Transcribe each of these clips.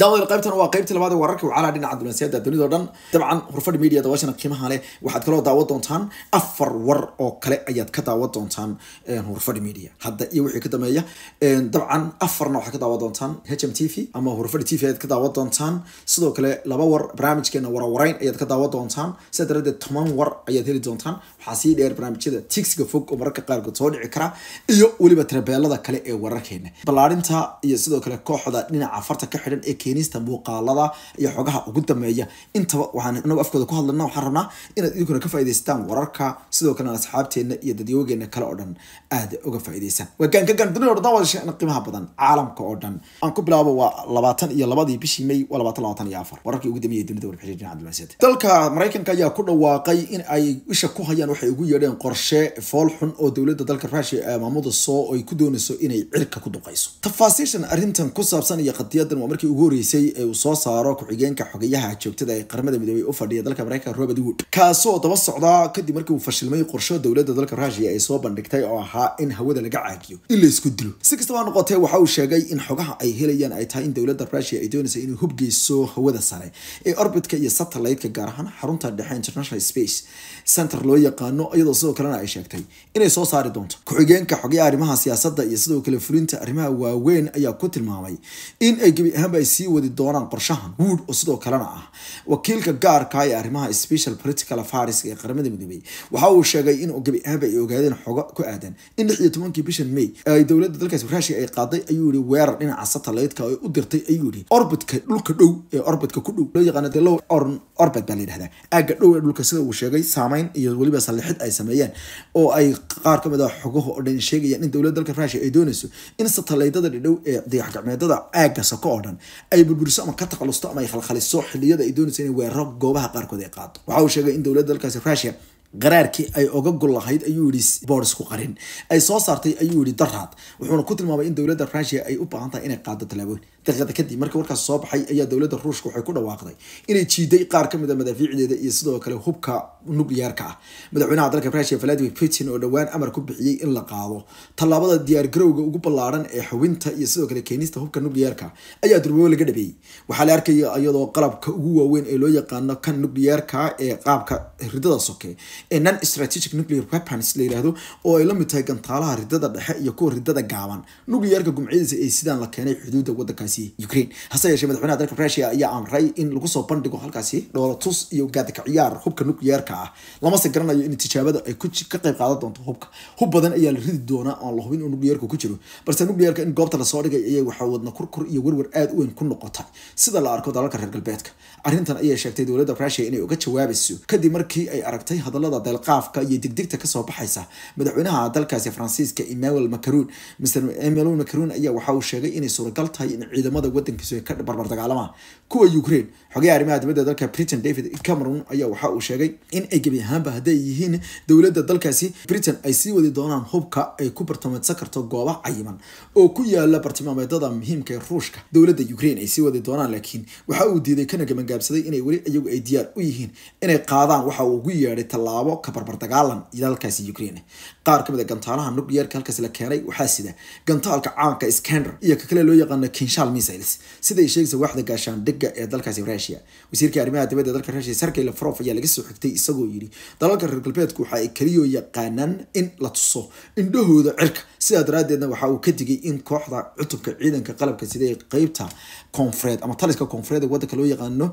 daawadayaal qaybtan waa qaybtii labaad ee wararkii wacalaha dhinaca duleensiyada dunida o dhan dabcan hurfadhi media dawaashana qiimaha leh waxaad kaloo daawan doontaan afar war oo kale ayaad ka daawan doontaan hurfadhi media hadda iyo wixii ka dambeeya dabcan afarna waxaad ka daawan doontaan hm t v ama hurfadhi t v ayaad ka daawan doontaan sidoo kale laba war barnaamijkeena warawarayn ayaad ka daawan doontaan sidaa daradeed toban war ayaad heli doontaan waxaa sii dheer barnaamijyada tigsiga fog oo mararka qaarkood soo dhici kara iyo weliba trabeelada kale ee wararkeena balaarinta iyo sidoo kale kooxda dhinaca farta ka xidhan ee keenista muuqaalada iyo xogaha ugu dambeeya intaba waxaan inagu afkooda ku hadlana waxaan rabnaa inaad idinkuna ka faa'idaystaan wararka sidoo kalena asxaabteenna iyo dadyogeena kale oo dhan aada uga faa'idaysaan wagaan ka gaan dunida wada sheegna qiimaha badan caalamka oo dhan aan ku bilaabo waa labaatan iyo labadii bishii may waa labaatan labaatan iyo afar wararkii ugu dambeeyay dunida warbixin cabdilmasiid dalka maraykanka ayaa ku dhawaaqay in ay isha ku hayaan waxay ugu yeedheen qorshe fool xun oo dowladda dalka ruushia ee eh, maamudasoo ay ku doonayso inay cirka ku duqayso tafaasiishan arrintan ku saabsan iyo qadiyadan waa markii ugu horreysay guuleysay ee uu soo saaro ku-xigeenka xogayaha joogtada ee qaramada midoobey u fadhiya dalka mareykanka robert wood kaasoo daba socda kadib markii uu fashilmay qorsho dowladda dalka ruushia ay soo bandhigtay oo ahaa in hawada laga caagiyo in la dilo si kastaba noqotee waxa uu sheegay in xogaha ay helayaan ay tahay in dowladda ruushia ay doonaysay inuu hubgeyso hawada sare ee orbitka iyo satelliteka gaar ahaan xarunta dhexe international space center loo yaqaano iyadoo sidoo kalena ay sheegtay inay soo saari doonto ku-xigeenka xogayaha arrimaha siyaasadda iyo sidoo kale fulinta arrimaha waaweyn ayaa ku tilmaamay in ay gebi ahaanba sii wadi doonaan qorshahan wood oo sidoo kalena ah wakiilka gaarka ah ee arrimaha special political affairs ee qaramada midoobay waxa uu sheegay in gebi ahaanba ay ogaadeen xogo ku aadan in lix tobankii bishan may ay dowladda dalkaasi waraashia ay qaaday ayuu yihi weerar dhinaca satellite ay u dirtay ayuu yihi orbitka dhulka dhow ee orbitka ku dhow loo yaqaano dee low orn orbit baa la yidhahdaa aagga dhow ee dhulka sida uu sheegay saameyn iyo weliba sallixid ay sameeyeen oo ay qaar ka mid ah xogaha oo dhan sheegayaan in dowladda dalka ruushia ay doonayso in satelliitada dhidhow ee dayaxgacmeedada aagga sako oo dhan ay burburiso ama ka takhalusto ama ay khalkhaliso xiliyada ay doonaysa inay weeraro goobaha qaarkood ay qaato waxa uu sheegay in dowladda dalkaasi rusia qaraarkii ay oga gol lahayd ayuu yihi boorsku qarin ay soo saartay ayuu yihi daraad wuxuuna ku tilmaamay in dowladda rusia ay u baahan tahay inay qaado talaaboyn daqiiqada kadib markii warkaas soo baxay ayaa dowladda ruushka waxay ku dhawaaqday inay jiiday qaar ka mid a ah madaafiicdeeda iyo sidoo kale hubka nucleyaarka ah madaxweynaha dalka rusia valadimir putin oo dhowaan amar ku bixiyey in la qaado tallaabada diyaargarowga ugu ballaaran ee xubinta iyo sidoo kale keenista hubka nucleyaarka ayaa durbabo laga dhabeeyey waxaa la arkaya iyadoo qalabka ugu waaweyn ee loo yaqaano kan nucleyaarka ee qaabka ridada soke non strategic nuclear weapons la yirahdo oo ay lamid tahay gantaalaha ridada dhexe iyo kuwa ridada gaaban nuclearka gumcadiisa ee sidaan la keenay xuduuda wadankaasi ukraine hase yeeshee madaxweynaha dalka russia ayaa amray in lagu soo bandhigo halkaasi dhoolatus iyo gaadaka hubka nuclearka ah lamase garanayo in tijaabada ay ka qayb qaadan doonto hubka hub badan ayaa la ridi doonaa oon la hubin uu nuclearka ku jiro balse nuclearka in goobta lasoo dhigay ayay waxaa wadna kurkur iyo werwer aada u weyn ku noqotay sida la arko dalalka reer galbeedka arrintan ayay sheegtay dowladda russia inay uga jawaabayso kadib markii ay aragtay hadalada cudurada dalqaafka iyo degdegta kasoo baxaysa madaxweynaha dalkaasi faransiiska emmanuel macaron mr emmanuel macron ayaa waxa uu sheegay inay suuragal tahay in ciidamada wadankiisu ka barbar dagaalama kuwa ukraine xogaha arrimaha dibadda dalka britain david cameron ayaa waxa uu sheegay in ay gebi ahaanba hadday yihiin dowladda dalkaasi britain ay sii wadi doonaan hubka ay ku bartamaedsan karto gooba cayiman oo ku yaala bartilmaameedada muhiimka ee ruushka dowladda ukraine ay sii wadi doonaan laakiin waxa uu diiday kana gabangaabsaday inay weli iyagu ay diyaar u yihiin inay qaadaan waxa uu ugu yeedhay tallaabo laabo ka barbar dagaalan dalkaasi ukraine qaar kamid ah gantaalaha nuclearka halkaas la keenay waxaa sida gantaalka caanka scander iyo ka kale loo yaqaano kinshal missiles siday sheegaysa waaxda gaashaandhigga ee dalkaasi rusia wasiirka arrimaha dibadda ee dalka rusia sergey lafrof ayaa laga soo xigtay isagoo yidhi dalalka reer galbeedku waxa ay keliyo yaqaanaan in la tuso indhahooda cirka sidaa daraadeedna waxa uu ka digay in kooxda cutubka ciidanka qalabka sida ee qeybta koonfureed ama taliska koonfureed ee wadanka loo yaqaano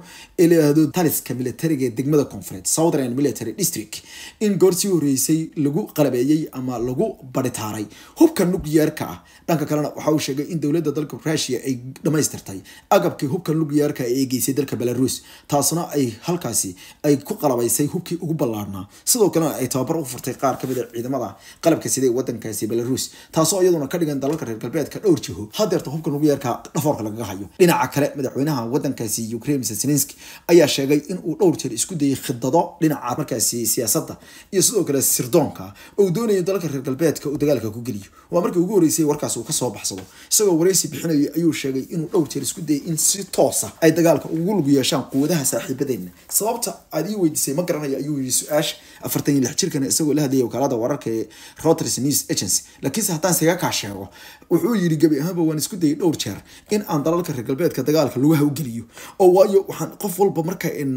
ee taliska militariga ee degmada koonfureed southern military district in goor sii horeysay lagu qalabeeyey ama lagu badhitaaray hubka nukliyeerka ah dhanka kalena waxa uu sheegay in dowladda dalka rusia ay dhamaystirtay agabkii hubka nukliyeerka ay eegeysay dalka belaruus taasna ay halkaasi ay ku qalabaysay hubkii ugu ballaarnaa sidoo kalena ay tababar u furtay qaar kamid a ah ciidamada qalabka siday wadankaasi belaruus taasoo iyaduna ka dhigan dalalka reer galbeedka dhowr jiho hadeerta hubka nukliyeerka dhafoorka lagaga hayo dhinaca kale madaxweynaha wadankaasi ukraine mr ayaa sheegay inuu dhowr jeer isku dayay khidado dhinaca markaasi siyaasadda iyo sidoo kale sirdoonka doonayo dalalka reer galbeedka uu dagaalka ku geliyo waa markii ugu horeysay warkaas uu kasoo baxsado isagoo wareysi bixinayo ayuu sheegay inuu dhowr jeer isku dayay in si toosa ah ay dagaalka ugu lug yeeshaan quwadaha saaxiibadeena sababta aad ii weydiisay ma garanayo ayuu yii su-aasha afartan iyo lix jirkana isagoo la hadlayay wakaalada wararka ee Reuters News Agency laakiinse haddaan isaga kaa sheego wuxuu yiri gabi ahaanba waan isku dayay dhowr jeer in aan dalalka reer galbeedka dagaalka lugaha u geliyo oo waayo waxaan qof walba marka aan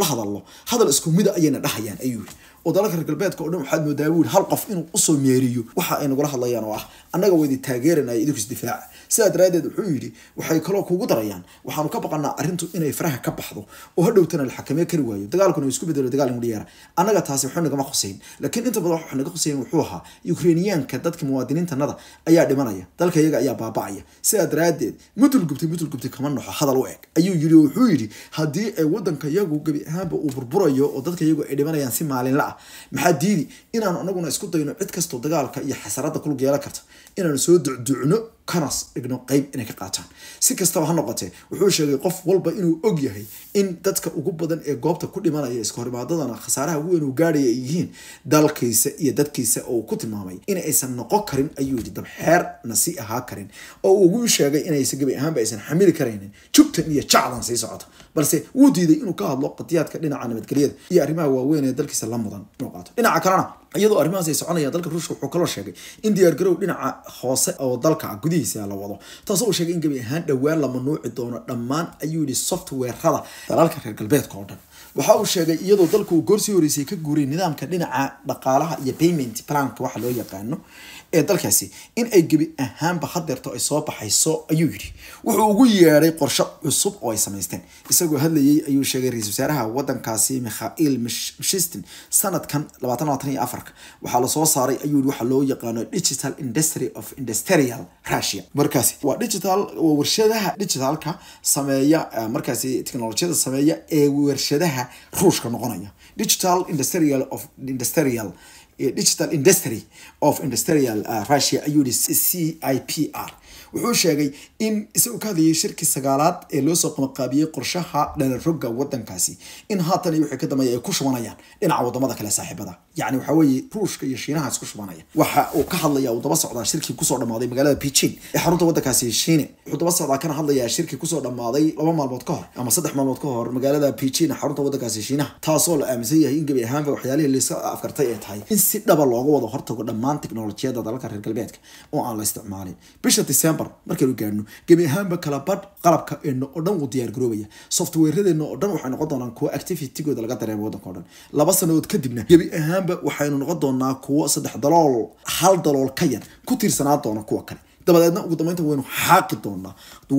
la hadalno hadal isku mida ah ayayna dhahayaan ayuu yiri oo dalalka reer galbeedka o dhan waxaad moodaa wiil hal qof inuu usoo meeriyo waxa ay nagula hadlayaan oo ah annaga waa taageeranaya idinku isdifaaca sidaa daraaddeed wuxuu yidhi waxay kaloo kuugu darayaan waxaanu ka baqanaa arrintu inay faraha ka baxdo oo hadhowtana la xakamee kari waayo dagaalkuna isku bedelo dagaal indhiyeera annaga taasi waxba nagama khuseyn laakiin inta badan waxa naga khuseyn wuxuu ahaa ukrainiyaanka dadka muwaadiniintanada ayaa dhimanaya dalka iyaga ayaa baaba'aya sidaa daraaddeed mutul gubtay kama noxo hadal u eg ayuu yidhi oo wuxuu yidhi haddii ay waddanka iyagu gebi ahaanba uu burburayo oo dadka iyagu ay dhimanayaan si maalinla ah, ah maxaa diidi inaanu anaguna isku dayno cid kastoo dagaalka iyo xasarada kulug yeelan karta inaanu soo ducducno kana dhigno qeyb inay ka qaataan si kastaba ha noqotee wuxuu sheegay qof walba inuu og yahay in dadka ugu badan ee goobta ku dhimanaya iskahorimaadadana khasaaraha ugu weyn uu gaaraya ay yihiin dalkiisa iyo dadkiisa oo uu ku tilmaamay in noqon karin ayuu yidhi dabxeer nasi ahaa karin oo ugu sheegay inaysan gabi ahaanba aysan xamili karaynin jugtan iyo jacdan sii socota balse wuu diiday inuu ka hadlo qadiyaadka dhinaca nabadgelyada iyo arrimaha waaweyn ee dalkiisa la mudan dhinaca kalena iyadoo arrimahaas ay soconayaan dalka ruushka wuxuu kaloo sheegay in diyaargarow dhinaca hoose oo dalka gudihiisa la wado taasoo uu sheegay in gebi ahaan dhowaan la manuuci doono dhammaan ayuu yidhi softwarada dalalka reer galbeedka oo dhan waxa uu sheegay iyadoo dalku goorsii horeysay ka guuray nidaamka dhinaca dhaqaalaha iyo payment planka waxa loo yaqaano ee dalkaasi in ay gebi ahaanba hadeerto ay soo baxayso ayuu yidhi wuxuu ugu yeedhay qorsho cusub oo ay samaysteen isagoo hadlayay ayuu sheegay ra-isul wasaaraha wadankaasi mikhail mishistin sanadkan afarka waxaa lasoo saaray ayuu waxa loo yaqaano digital industry of industrial russia markaasi waa digital warshadaha digitalka sameeya markaasi technolojiyada sameeya ee warshadaha beeraha ruushka noqonaya digital industrial of industrial eh, digital industry of industrial uh, russia ayuu c i p r wuxuu sheegay in isagoo ka hadlayay shirkii sagaalaad ee loosoo qamaqaabiyey qorshaha dhalarogga wadankaasi in haatan iyo wixii ka dambeeya ay ku shubanayaan dhinaca wadamada kale saaxiibada yacni waxa weeye ruushka iyo shiinaha isku shubanaya waxa uu ka hadlayaa uu daba socdaa shirkii kusoo dhammaaday magaalada beijing ee xarunta waddankaasi shiine wuxuu daba socdaa kana hadlayaa shirkii kusoo dhammaaday laba maalmood ka hor ama saddex maalmood ka hor magaalada beijing xarunta waddankaasi shiinaha taasoo la aaminsan yahay in gebi ahaanba waxyaalihii layska afkartay ee tahay in si dhaba looga wada hortago dhammaan tiknolojiyada dalalka reer galbeedka oo aan la isticmaalin bisha december december markaynu gaadhno gebi ahaanba kalabadh qalabkaeena oo dhan wuu diyaargaroobaya softwareadeena oo dhan waxay noqon doonaan kuwo activitygooda laga dareemo waddanka o dhan laba sanadood kadibna gebi ahaanba waxaynu noqon doonaa kuwo saddex dalool hal dalool ka yar ku tiirsanaa doona kuwa kale dabadeedna ugu dambeynta waynu xaaqi doonaa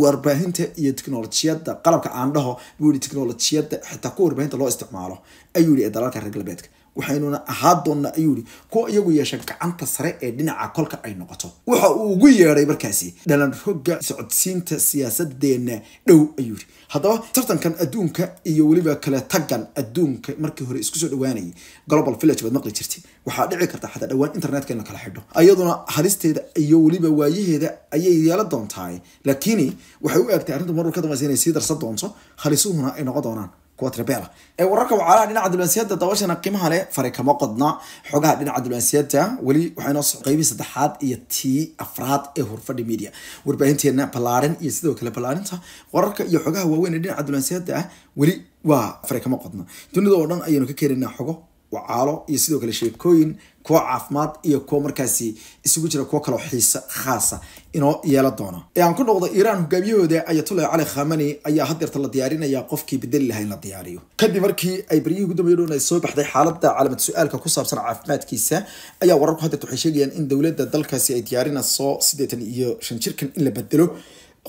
warbaahinta iyo teknolojiyada qalabka aandhaho buu yihi teknolojiyada xitaa ku warbaahinta loo isticmaalo ayuu yihi ee dalalka reer galbeedka waxaynuna ahaan doonaa ayuu yihi kuwa iyagu yeesha gacanta sare ee dhinaca kolka ay noqoto waxa uu ugu yeedhay markaasi dhalan rogga socodsiinta siyaasadeenna dhow ayuu yihi haddaba tartankan adduunka iyo weliba kale tagan adduunka markii hore isku soo dhawaanayay global village baad maqli jirtay waxaa dhici karta xataa dhowaan internetkana kala xidho ayaduna halisteeda iyo weliba waayaheeda ayay yeela doontaay laakiini waxay u eegtay arrintu marwar ka dambaysa inay sii darsan doonto halisuhuna ay noqon doonaan ee wararka wacaalaha dhinaca diblansiyaadda daawashana qiimaha leh fare kama qodna xogaha dhinaca dulansiyada weli waxaa inoo saddexaad iyo tii afraad ee horfadhi media warbaahinteena ballaarin iyo sidoo kale ballaarinta wararka iyo xogaha waaweyn ee dhinaca diblansiyaadda weli waa fare kama qodna dunida oo dhan ayaynu ka keenaynaa xogo wacaalo iyo sidoo kale sheekooyin kuwa caafimaad iyo kuwa markaasi isugu jira kuwo kaloo xiise khaasa inoo yeela doona ee aan ku noqdo iiraan hogaamiyahooda ayatullah cali khamani ayaa haddeerta la diyaarinayaa qofkii bedeli lahaa in la diyaariyo kadib markii ay beryihii ugu dambeya dhoon ay soo baxday xaaladda caalamad su-aalka ku saabsan caafimaadkiisa ayaa wararku haddeerta waxay sheegayaan in dowladda dalkaasi ay diyaarinayso siddeetan iyo shan jirkan in la bedelo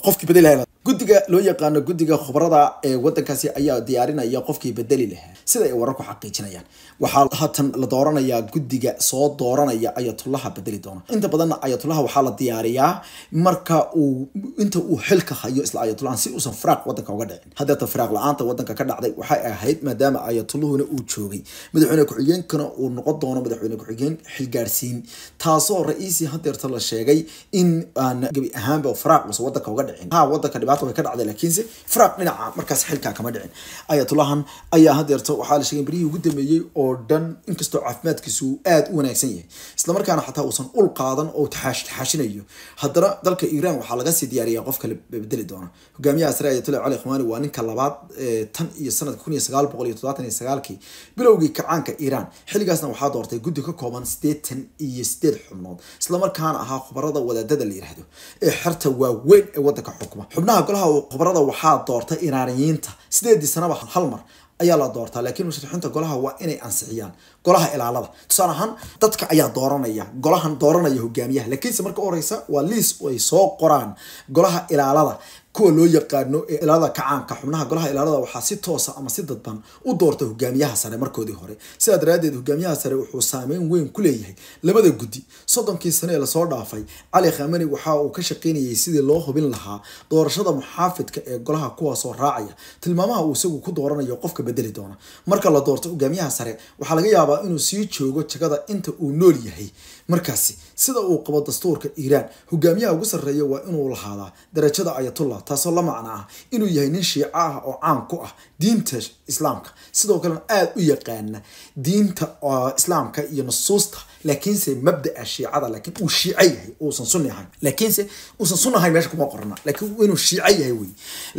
qofkii bedeli lahaa guddiga loo yaqaano guddiga khubrada ee wadankaasi ayaa diyaarinaya qofkii bedeli lahaa sida ay wararku xaqiijinayaan waxaa haatan la dooranayaa guddiga soo dooranaya ayatullaha bedeli doona inta badanna ayatullaha waxaa la diyaariyaa marka uu inta uu xilka hayo isla ayatullahan si uusan faraaq wadanka uga dhicin haddeeta faraaq la-aanta wadanka ka dhacday waxay ahayd maadaama ayatulluhuna uu joogay madaxweyne ku-xigeenkana uu noqon doono madaxweyne ku-xigeen xilgaarsiin taasoo ra-iisii hadeerta la sheegay in aan gebi ahaanba faraaq uusan wadanka uga dhicin wadanka dhibaata way ka dhacday laakiinse fraaq dhinaca markaas xilkaa kama dhicin ayatulahan ayaa hadeerta waxaa la sheegay berihii ugu dambeeyey oo dhan inkastoo caafimaadkiisu aada u wanaagsan yahay islamarkaana xataa uusan ul qaadan oo taxaashinayo haddana dalka iiraan waxaa laga sii diyaariyaa qofka la bedeli doona hogaamiyaha sare ayatullah cali khamaani waa ninka labaad tan iyo sanadka kun iyo sagaal boqol iyo todobaatan iyo sagaalkii bilowgii kacaanka iiraan xilligaasna waxaa doortay guddi ka kooban siddeetan iyo siddeed xubnood islamarkaana ahaa khubarada wadaadada la yidhaahdo ee xerta waaweyn ee waddanka xukuma xubnaha golaha golaha khubarada waxaa doortay iraaniyiinta sideedii sanaba hal mar ayaa la doortaa laakiin musharaxiinta golaha waa inay ansixiyaan golaha ilaalada tusaale ahaan dadka ayaa dooranaya golahan dooranaya hogaamiyaha laakiinse marka u horeysa waa liis ay soo qoraan golaha ilaalada kuwa loo yaqaano ee ilaalada kacaanka xubnaha golaha ilaalada waxaa si toosa ama si dadban u doorta hogaamiyaha sare markoodii hore sidaa daraaddeed hogaamiyaha sare wuxuu saameyn weyn ku leeyahay labada guddi soddonkii sane ee lasoo dhaafay cali khamani waxa uu ka shaqaynayay sidii loo hubin lahaa doorashada muxaafidka ee golaha kuwaasoo raacaya tilmaamaha uu isagu ku dooranayo qofka bedeli doona marka la doorto hogaamiyaha sare waxaa laga yaabaa inuu sii joogo jagada inta uu nool yahay markaasi sida uu qabo dastuurka iiraan hogaamiyaha ugu sarreeya waa inuu lahaadaa darajada ayatullah taasoo la macno ah inuu yahay nin shiica ah oo caan ku ah diinta islaamka sidoo kalena aada u yaqaana diinta uh, islaamka iyo nusuusta laakiinse mabdaa shiicada laakiin uu shiico yahay uusan sunni ahayn laakiinse uusan sun ahayn meesha kuma qorna laakiin inuu shiico yahay wey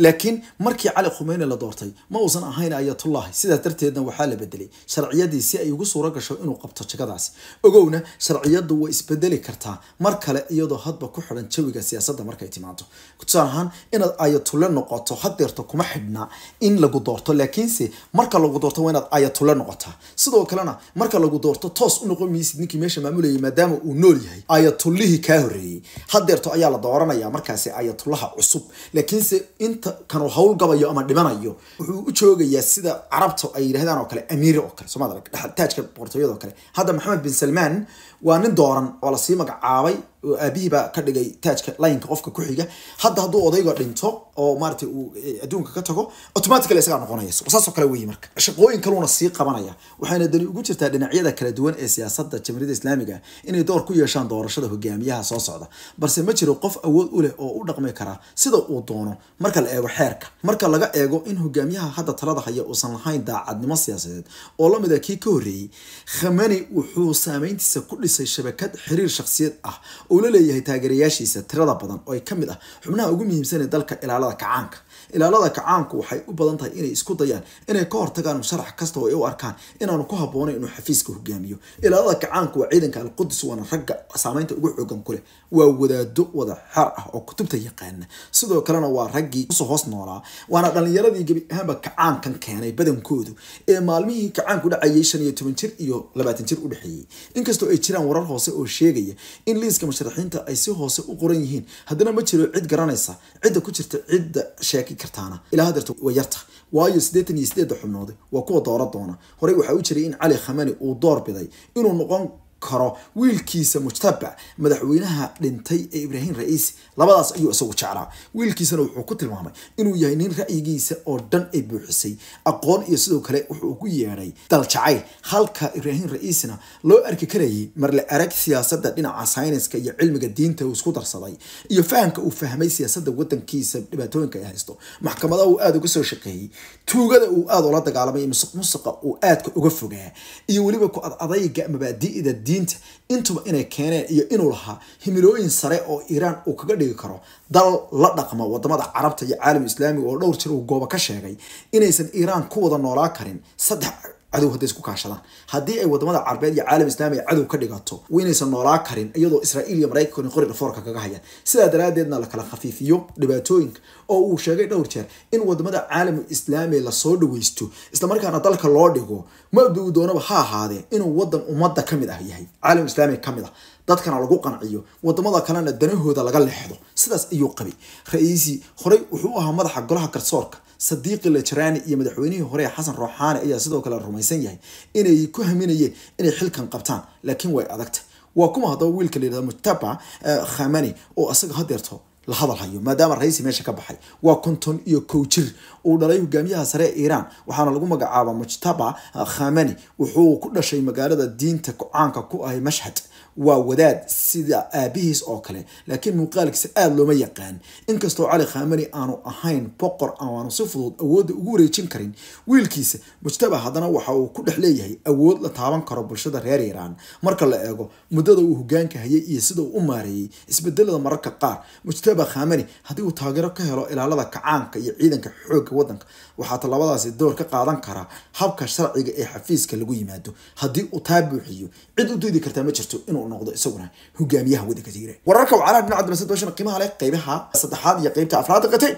laakiin markii cali khumeyni la doortay ma uusan ahayn ayatullahi sidaas darteedna waxaa la bedelay sharciyadii si ay ugu suuro gasho inuu qabto jagadaasi ogowna sharciyadu way isbedeli kartaa mar kale iyadoo hadba ku xidan jawiga siyaasadda markay timaado tusaale ahaan inaad ayatulle noqoto hadeerto kuma xidhnaa in lagu doorto laakiinse marka lagu doorto waa inaad ayatulle noqotaa sidoo kalena marka lagu doorto toos u noqon maysid ninka xubnkii meesha maamulayay maadaama uu nool yahay ayatullihii kaa horreeyey haddeerto ayaa la dooranayaa markaasi ayatullaha cusub laakiinse inta kanuu hawl gabayo ama dhimanayo wuxuu u joogayaa sida carabta ay yidhahdaan oo kale amiire oo kale soomad dhextaajka boqortooyada oo kale hadda maxamed bin salmaan waa nin dooran oo lasii magacaabay oo aabihiibaa ka dhigay taajka laynka qofka kuxiga hadda hadduu odayga dhinto oo maarata uu e, adduunka ka tago automatical isagaa noqonaya saasoo kale weyi marka shaqooyin kaluuna sii qabanaya waxaana dani ugu jirtaa dhinacyada kala duwan ee siyaasadda jamhuuriyadda islaamiga inay door ku yeeshaan doorashada hogaamiyaha soo socda balse ma jiro qof awood u leh oo u dhaqmi kara sida uu doono marka la eego xeerka marka laga eego in hogaamiyaha hadda talada haya uusan lahayn daacadnimo siyaasadeed oo lamida ah kii ka horreeyey khamani wuxuu saameyntiisa ku dhis dhisay shabakad xiriir shakhsiyeed ah uu la leeyahay taageerayaashiisa tirada badan oo ay ka mid ah xubnaha ugu muhiimsan ee dalka ilaalada kacaanka ilaalada kacaanku waxay u badan tahay inay isku dayaan inay ka hortagaan musharax kasta oo ay u arkaan inaanu ku habboonayn inuu xafiiska hogaamiyo ilaalada kacaanku waa ciidanka alqudus waana ragga saameynta ugu xoogan kuleh waa wadaado wada xaar ah oo kutubta yaqaana sidoo kalena waa raggii kusoo hoos noolaa waana dhalinyaradii gebi ahaanba kacaankan keenay badankoodu ee maalmihii kacaanku dhacayay shan iyo toban jir iyo labaatan jir u dhexeeyey inkastoo ay jiraan jiraan warar hoose oo sheegaya in liiska musharaxiinta ay si hoose u qoran yihiin haddana ma jiro cid garanaysa cidda ku jirta cidda sheeki kartaana ilaa hadeerta way yarta waayo siddeetan iyo sideedda xubnoode waa kuwa dooro doona horey waxaa u jiray in cali khamani uu door biday inuu noqon karo wiilkiisa mujtaba madaxweynaha dhintay ee ibraahim ra-iisi labadaas ayuu isagu jeclaa wiilkiisana wuxuu ku tilmaamay inuu yahay nin ra-yigiisa oo dhan ay buuxisay aqoon iyo sidoo kale wuxuu ku yeedhay daljacayl halka ibraahim ra loo arki karayay marle arag siyaasada dhinaca sayniska iyo cilmiga diinta uu isku darsaday iyo fahamka uu fahmay siyaasada wadankiisa dhibaatooyinka ay haysto maxkamadaha uu aada uga soo shaqeeyey tuugada uu aada ula dagaalamay musuq musuqa uu aadka uga fogaa iyo weliba ku ad adayga mabaadi'da muwaadiniinta intuba inay keeneen iyo inuu lahaa himilooyin sare oo iiraan uu kaga dhigi karo dal la dhaqmo wadamada carabta iyo caalam islaamiga oo dhowr jir uu gooba ka sheegay inaysan iiraan ku wada noolaa karin saddex cadow hadday isku kaashadaan haddii ay wadamada carbeed iyo caalam islaami cadow ka dhigato waynaysan noolaa karin iyadoo israiil iyo maraykan qorida foorka kaga hayaan sidaa daraadeedna la khafiifiyo dhibaatooyinka oo uu sheegay dhowr jeer in wadamada caalam islaami lasoo dhaweysto islamarkaana dalka loo dhigo mabda uu doonaba ha ahaadee inuu wadan ummadda kamid ah yahay caalam islaami kamid ah dadkana lagu qanciyo wadamada kalena danahooda laga leexdo sidaas ayuu qabay ra-iisii horey wuxuu ahaa madaxa golaha garsoorka sadiiqi lajraani iyo madaxweynihii hore xasan rooxaani ayaa sidoo kale rumaysan yahay inay ku haminayeen inay xilkan qabtaan laakiin way adagtay waa kuma haddaba wiilka la yihahdo mujtaba eh, khamani oo asaga hadeerto la hadal hayo maadaama raisi meesha ka baxay waa konton iyo kow jir uu dhalay hogaamiyaha sare ee iiraan waxaana lagu magacaaba mujtaba eh, khamani wuxuu ku dhashay magaalada diinta ku caanka ku ahay mashhad waa wadaad sida aabihiis oo kale laakiin muuqaalkiisa aada looma yaqaan inkastoo cali khamani aanu ahayn boqor aanu si fudud awoodda ugu wareejin karin wiilkiisa mujtaba haddana waxa uu ku dhex leeyahay awood la taaban karo bulshada reer iiraan marka la eego muddada uu hogaanka hayay iyo sida uu u maareeyey isbedelada mararka qaar mujtaba khamani haddii uu taageero ka helo ilaalada kacaanka iyo ciidanka xoogga wadanka waxaa talabadaasi door ka qaadan karaa habka sharciga ee xafiiska lagu yimaado haddii uu taa buuxiyo cid u diidi kartaa ma jirto inuu uu noqdo isaguna hogaamiyaha waddanka tigre wararka wacalaha dhinaca dambe saddoshana qiimaha leh qeybaha saddexaad iyo qeybta afraad qatay